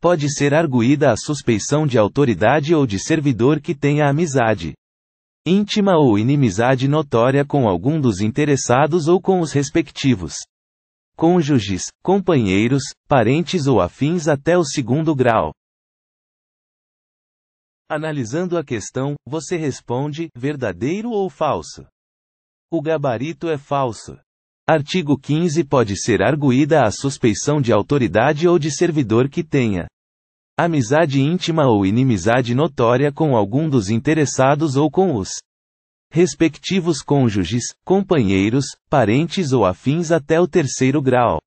pode ser arguída a suspeição de autoridade ou de servidor que tenha amizade íntima ou inimizade notória com algum dos interessados ou com os respectivos cônjuges, companheiros, parentes ou afins até o segundo grau. Analisando a questão, você responde: verdadeiro ou falso? O gabarito é falso. Artigo 15 pode ser arguída a suspeição de autoridade ou de servidor que tenha amizade íntima ou inimizade notória com algum dos interessados ou com os respectivos cônjuges, companheiros, parentes ou afins até o terceiro grau.